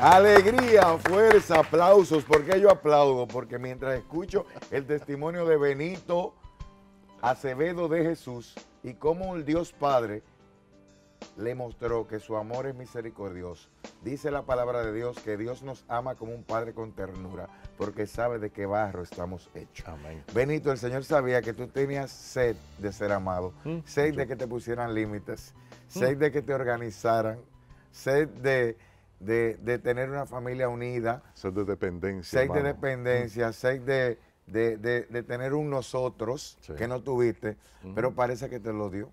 Alegría, fuerza, aplausos. ¿Por qué yo aplaudo? Porque mientras escucho el testimonio de Benito Acevedo de Jesús y cómo el Dios Padre le mostró que su amor es misericordioso. Dice la palabra de Dios que Dios nos ama como un padre con ternura, porque sabe de qué barro estamos hechos. Benito, el Señor sabía que tú tenías sed de ser amado, mm, sed de que te pusieran límites, mm. sed de que te organizaran, sed de de, tener una familia unida. ser de dependencia. Seis de dependencia, mm. seis de, tener un nosotros que no tuviste, mm. pero parece que te lo dio.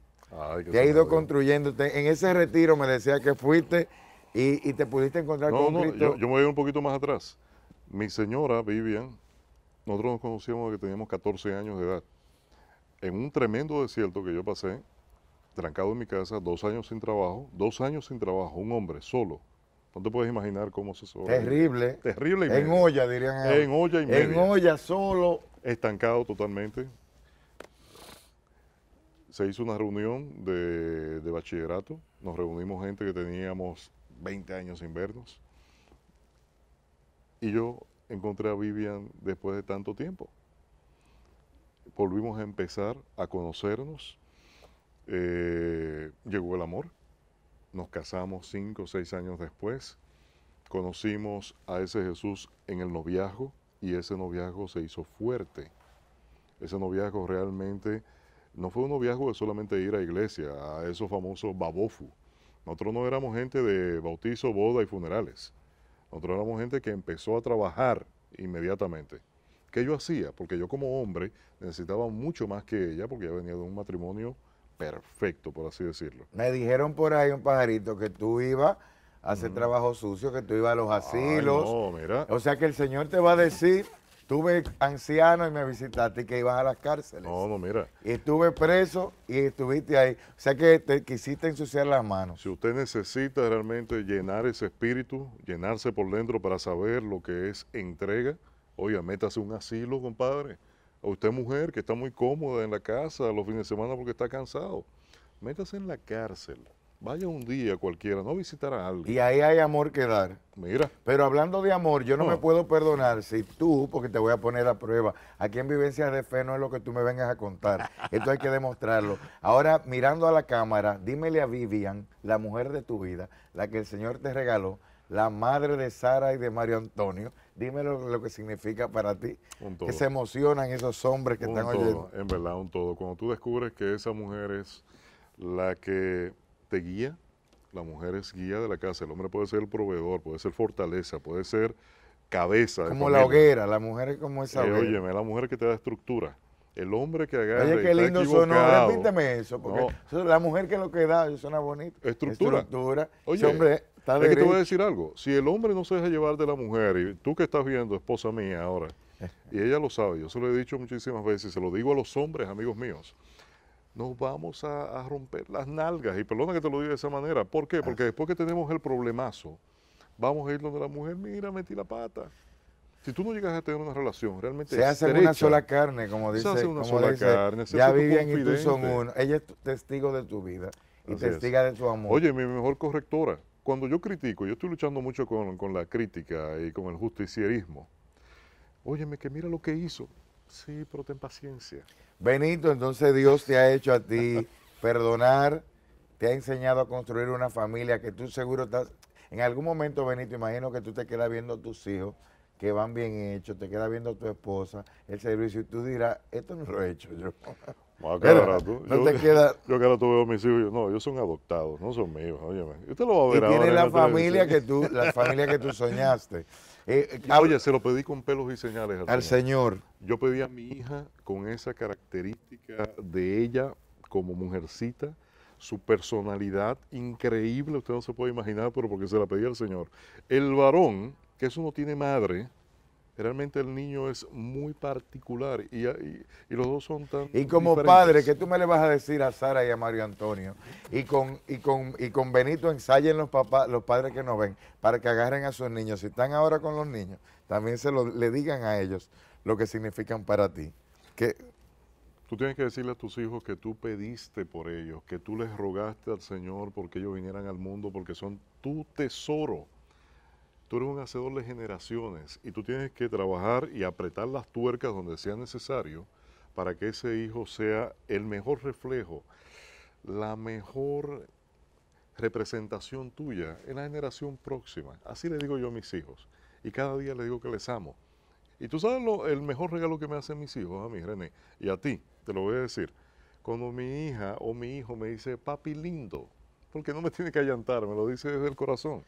que ha ido construyéndote. En ese retiro me decía que fuiste y, te pudiste encontrar con Cristo. Yo, me voy un poquito más atrás. Mi señora Vivian, nosotros nos conocíamos que teníamos 14 años de edad. En un tremendo desierto que yo pasé, trancado en mi casa, dos años sin trabajo, dos años sin trabajo, un hombre solo, no te puedes imaginar cómo se sobra. Terrible. Terrible. Y en olla, dirían. En olla y En olla solo. Estancado totalmente. Se hizo una reunión de, bachillerato. Nos reunimos gente que teníamos 20 años sin vernos. Y yo encontré a Vivian después de tanto tiempo. Volvimos a empezar a conocernos. Eh, llegó el amor nos casamos cinco o seis años después, conocimos a ese Jesús en el noviazgo y ese noviazgo se hizo fuerte. Ese noviazgo realmente no fue un noviazgo de solamente ir a iglesia, a esos famosos babofu. Nosotros no éramos gente de bautizo, boda y funerales. Nosotros éramos gente que empezó a trabajar inmediatamente. ¿Qué yo hacía? Porque yo como hombre necesitaba mucho más que ella, porque ella venía de un matrimonio perfecto, por así decirlo. Me dijeron por ahí un pajarito que tú ibas a hacer mm. trabajo sucio, que tú ibas a los asilos. no, mira. O sea que el Señor te va a decir, tuve anciano y me visitaste y que ibas a las cárceles. No, no, mira. Y estuve preso y estuviste ahí. O sea que te quisiste ensuciar las manos. Si usted necesita realmente llenar ese espíritu, llenarse por dentro para saber lo que es entrega, oye, métase un asilo, compadre. O usted mujer que está muy cómoda en la casa los fines de semana porque está cansado. Métase en la cárcel. Vaya un día cualquiera, no visitar a alguien. Y ahí hay amor que dar. Mira. Pero hablando de amor, yo no, ah. me puedo perdonar si tú, porque te voy a poner a prueba, aquí en Vivencias de Fe no es lo que tú me vengas a contar. Esto hay que demostrarlo. Ahora, mirando a la cámara, dímele a Vivian, la mujer de tu vida, la que el Señor te regaló, la madre de Sara y de Mario Antonio, Dímelo lo que significa para ti. Que se emocionan esos hombres que están todo, oyendo. En verdad, un todo. Cuando tú descubres que esa mujer es la que te guía, la mujer es guía de la casa. El hombre puede ser el proveedor, puede ser fortaleza, puede ser cabeza. Como la hoguera, la mujer es como esa eh, hoguera. la mujer que te da estructura. El hombre que agarra. Oye, qué lindo suena. Repíteme eso, porque la mujer que lo que da suena bonito. Estructura. Estructura. ese hombre que te voy a decir algo. Si el hombre no se deja llevar de la mujer, y tú que estás viendo, esposa mía ahora, y ella lo sabe, yo se lo he dicho muchísimas veces, se lo digo a los hombres, amigos míos, nos vamos a, romper las nalgas. Y perdona que te lo diga de esa manera. ¿Por qué? Porque ah. después que tenemos el problemazo, vamos a ir donde la mujer, mira, metí la pata. Si tú no llegas a tener una relación realmente. Se hace una sola carne, como dice. Se hace una sola carne. ya viven y tú son uno. Ella es testigo de tu vida y testiga de tu amor. Oye, mi mejor correctora. Cuando yo critico, yo estoy luchando mucho con, la crítica y con el justicierismo. Óyeme, que mira lo que hizo. Sí, pero ten paciencia. Benito, entonces Dios te ha hecho a ti perdonar, te ha enseñado a construir una familia que tú seguro estás... En algún momento, Benito, imagino que tú te quedas viendo a tus hijos que van bien hechos, te queda viendo tu esposa, el servicio, y tú dirás, esto no lo he hecho yo. No yo, te queda... Yo veo a mis hijos, no, ellos son adoptados, no son míos, óyeme. Usted lo va a ver y Tiene la, familia que tú, la familia que tú soñaste. Eh, eh, oye, se lo pedí con pelos y señales al, señor. Yo pedí a mi hija con esa característica de ella como mujercita, su personalidad increíble, usted no se puede imaginar, pero porque se la pedí al Señor. El varón que eso no tiene madre, realmente el niño es muy particular y, los dos son tan Y como padre, que tú me le vas a decir a Sara y a Mario Antonio? Y con, y con, y con Benito ensayen los, papás, los padres que nos ven para que agarren a sus niños. Si están ahora con los niños, también se lo, le digan a ellos lo que significan para ti. Que, Tú tienes que decirle a tus hijos que tú pediste por ellos, que tú les rogaste al Señor porque ellos vinieran al mundo, porque son tu tesoro tú eres un hacedor de generaciones y tú tienes que trabajar y apretar las tuercas donde sea necesario para que ese hijo sea el mejor reflejo, la mejor representación tuya en la generación próxima. Así le digo yo a mis hijos. Y cada día le digo que les amo. Y tú sabes el mejor regalo que me hacen mis hijos, a mí, René, y a ti, te lo voy a decir. Cuando mi hija o mi hijo me dice, papi lindo, porque no me tiene que allantar, me lo dice desde el corazón.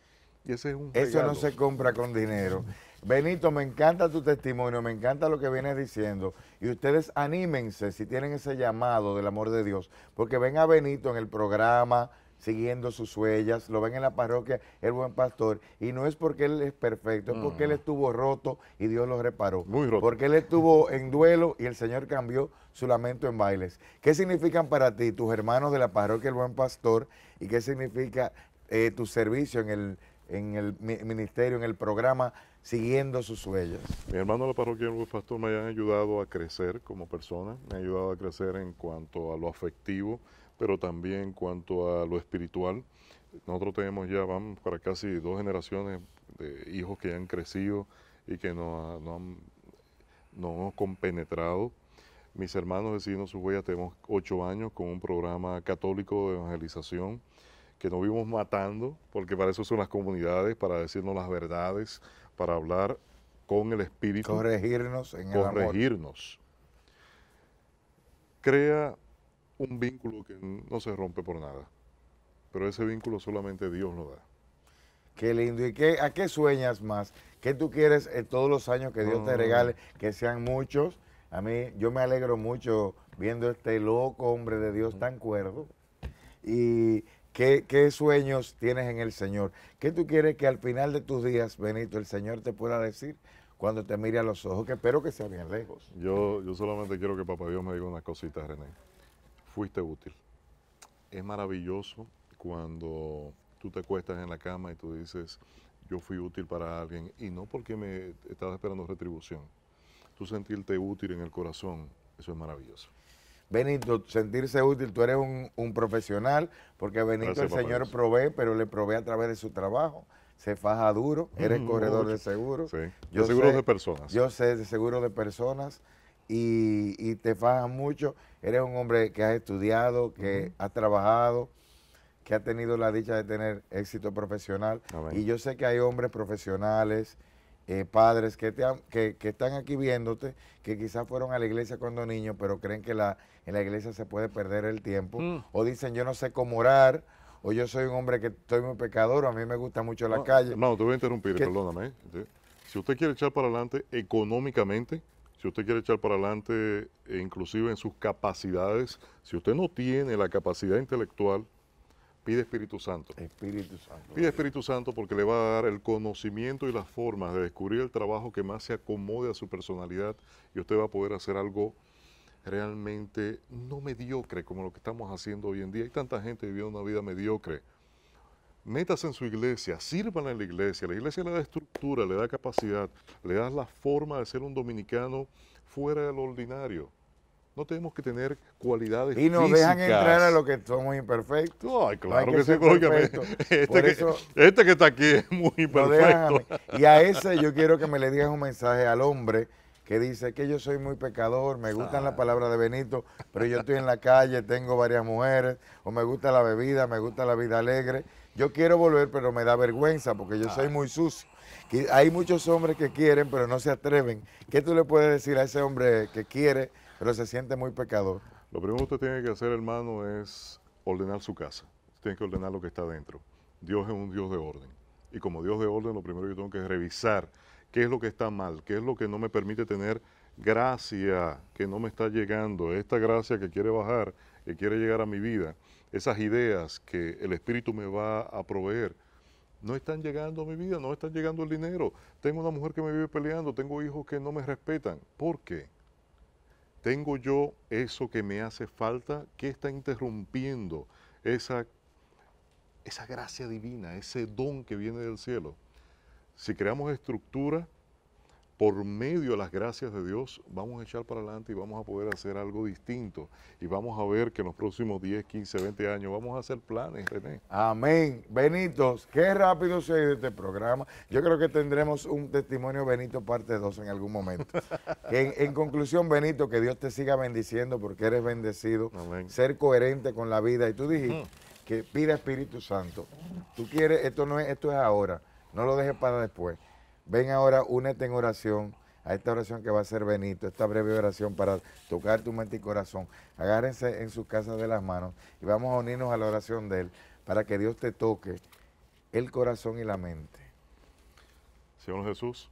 Eso no se compra con dinero. Benito, me encanta tu testimonio, me encanta lo que vienes diciendo. Y ustedes anímense si tienen ese llamado del amor de Dios, porque ven a Benito en el programa, siguiendo sus huellas, lo ven en la parroquia, el buen pastor, y no es porque él es perfecto, es porque él mm. estuvo roto y Dios lo reparó. Muy roto. Porque él estuvo en duelo y el Señor cambió su lamento en bailes. ¿Qué significan para ti tus hermanos de la parroquia, el buen pastor, y qué significa eh, tu servicio en el en el ministerio, en el programa, siguiendo sus huellas. Mi hermano de la parroquia el Pastor me han ayudado a crecer como persona, me ha ayudado a crecer en cuanto a lo afectivo, pero también en cuanto a lo espiritual. Nosotros tenemos ya, vamos para casi dos generaciones de hijos que han crecido y que nos, no han, compenetrado. Mis hermanos vecinos, sus huellas tenemos ocho años con un programa católico de evangelización que nos vimos matando, porque para eso son las comunidades, para decirnos las verdades, para hablar con el espíritu. Corregirnos en Corregirnos. El amor. Crea un vínculo que no se rompe por nada, pero ese vínculo solamente Dios lo da. Qué lindo. ¿Y qué, a qué sueñas más? ¿Qué tú quieres eh, todos los años que Dios te ah. regale? Que sean muchos. A mí, yo me alegro mucho viendo este loco hombre de Dios tan cuerdo. Y ¿Qué, sueños tienes en el Señor? ¿Qué tú quieres que al final de tus días, Benito, el Señor te pueda decir cuando te mire a los ojos? Que espero que sea bien lejos. Yo, yo solamente quiero que Papá Dios me diga una cosita, René. Fuiste útil. Es maravilloso cuando tú te cuestas en la cama y tú dices, yo fui útil para alguien, y no porque me estaba esperando retribución. Tú sentirte útil en el corazón, eso es maravilloso. Benito, sentirse útil, tú eres un, profesional, porque Benito el Señor provee, pero le provee a través de su trabajo. Se faja duro, mm, eres corredor de seguros. Sí. Yo de de personas. Yo sé, de seguros de personas. Y, y, te faja mucho. Eres un hombre que has estudiado, que ha has trabajado, que ha tenido la dicha de tener éxito profesional. Y yo sé que hay hombres profesionales eh, padres que, te que, están aquí viéndote, que quizás fueron a la iglesia cuando niños, pero creen que la, en la iglesia se puede perder el tiempo, mm. o dicen yo no sé cómo orar, o yo soy un hombre que estoy muy pecador, o a mí me gusta mucho la calle. No, te voy a interrumpir, perdóname. Si usted quiere echar para adelante económicamente, si usted quiere echar para adelante eh, inclusive en sus capacidades, si usted no tiene la capacidad intelectual, Pide Espíritu Santo. Espíritu Santo. Pide Espíritu Santo porque le va a dar el conocimiento y las formas de descubrir el trabajo que más se acomode a su personalidad y usted va a poder hacer algo realmente no mediocre como lo que estamos haciendo hoy en día. Hay tanta gente viviendo una vida mediocre. Métase en su iglesia, sirvan en la iglesia. La iglesia le da estructura, le da capacidad, le da la forma de ser un dominicano fuera del ordinario no tenemos que tener cualidades Y nos dejan entrar a lo que somos imperfectos. Ay, claro que, sí, este, este que, está aquí es muy imperfecto. y a ese yo quiero que me le digas un mensaje al hombre que dice que yo soy muy pecador, me gustan las palabras de Benito, pero yo estoy en la calle, tengo varias mujeres, o me gusta la bebida, me gusta la vida alegre. Yo quiero volver, pero me da vergüenza porque yo soy muy sucio. hay muchos hombres que quieren, pero no se atreven. ¿Qué tú le puedes decir a ese hombre que quiere, pero se siente muy pecador. Lo primero que usted tiene que hacer, hermano, es ordenar su casa. Tiene que ordenar lo que está dentro. Dios es un Dios de orden. Y como Dios de orden, lo primero que yo tengo que revisar qué es lo que está mal, qué es lo que no me permite tener gracia que no me está llegando, esta gracia que quiere bajar, que quiere llegar a mi vida, esas ideas que el Espíritu me va a proveer, no están llegando a mi vida, no están llegando el dinero. Tengo una mujer que me vive peleando, tengo hijos que no me respetan. ¿Por qué? ¿Tengo yo eso que me hace falta? ¿Qué está interrumpiendo esa, esa gracia divina, ese don que viene del cielo? Si creamos estructura por medio de las gracias de Dios, vamos a echar para adelante y vamos a poder hacer algo distinto. Y vamos a ver que en los próximos 10, 15, 20 años vamos a hacer planes, René. Amén. Benito, qué rápido se ha ido este programa. Yo creo que tendremos un testimonio Benito parte 2 en algún momento. en, conclusión, Benito, que Dios te siga bendiciendo porque eres bendecido. Ser coherente con la vida. Y tú dijiste que pida Espíritu Santo. Tú quieres, esto no es, esto es ahora. No lo dejes para después. Ven ahora, únete en oración a esta oración que va a ser Benito, esta breve oración para tocar tu mente y corazón. Agárrense en sus casa de las manos y vamos a unirnos a la oración de Él para que Dios te toque el corazón y la mente. Señor Jesús,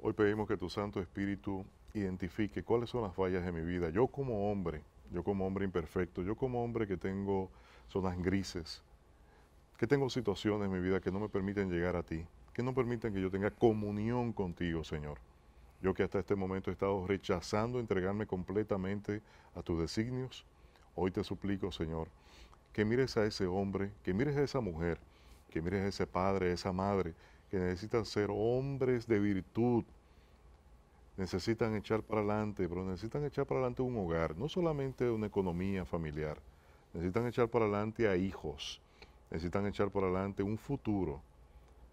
hoy pedimos que tu Santo Espíritu identifique cuáles son las fallas de mi vida. Yo como hombre, yo como hombre imperfecto, yo como hombre que tengo zonas grises, que tengo situaciones en mi vida que no me permiten llegar a ti que no permitan que yo tenga comunión contigo, Señor. Yo que hasta este momento he estado rechazando entregarme completamente a tus designios, hoy te suplico, Señor, que mires a ese hombre, que mires a esa mujer, que mires a ese padre, a esa madre, que necesitan ser hombres de virtud, necesitan echar para adelante, pero necesitan echar para adelante un hogar, no solamente una economía familiar, necesitan echar para adelante a hijos, necesitan echar para adelante un futuro,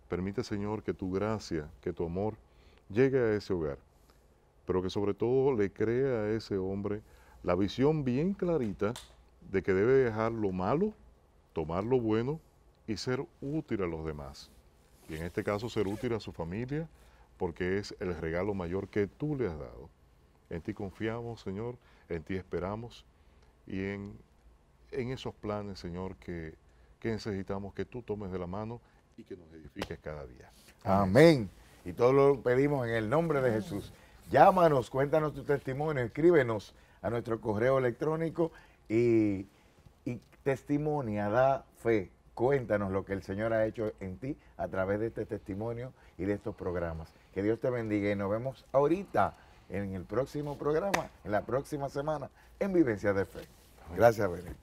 Permite, Señor, que tu gracia, que tu amor llegue a ese hogar, pero que sobre todo le crea a ese hombre la visión bien clarita de que debe dejar lo malo, tomar lo bueno y ser útil a los demás. Y en este caso ser útil a su familia porque es el regalo mayor que tú le has dado. En ti confiamos, Señor, en ti esperamos y en, esos planes, Señor, que, que necesitamos que tú tomes de la mano y que nos edifiques cada día. Amén. Y todo lo pedimos en el nombre de Jesús. Llámanos, cuéntanos tu testimonio, escríbenos a nuestro correo electrónico y, y testimonia, da fe. Cuéntanos lo que el Señor ha hecho en ti a través de este testimonio y de estos programas. Que Dios te bendiga y nos vemos ahorita en el próximo programa, en la próxima semana, en Vivencia de Fe. Gracias, Benito.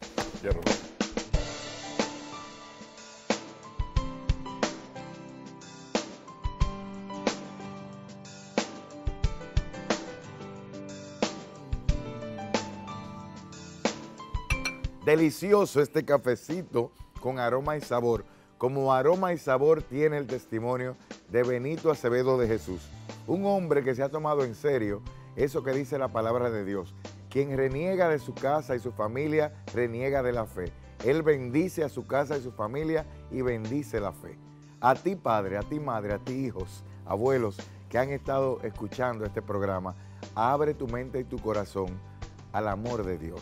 Delicioso este cafecito con aroma y sabor. Como aroma y sabor tiene el testimonio de Benito Acevedo de Jesús, un hombre que se ha tomado en serio eso que dice la palabra de Dios. Quien reniega de su casa y su familia, reniega de la fe. Él bendice a su casa y su familia y bendice la fe. A ti padre, a ti madre, a ti hijos, abuelos que han estado escuchando este programa, abre tu mente y tu corazón al amor de Dios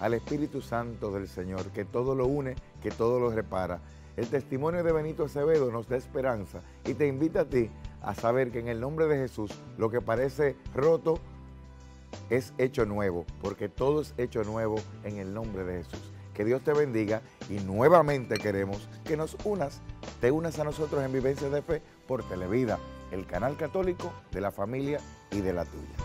al Espíritu Santo del Señor, que todo lo une, que todo lo repara. El testimonio de Benito Acevedo nos da esperanza y te invita a ti a saber que en el nombre de Jesús lo que parece roto es hecho nuevo, porque todo es hecho nuevo en el nombre de Jesús. Que Dios te bendiga y nuevamente queremos que nos unas, te unas a nosotros en Vivencia de Fe por Televida, el canal católico de la familia y de la tuya.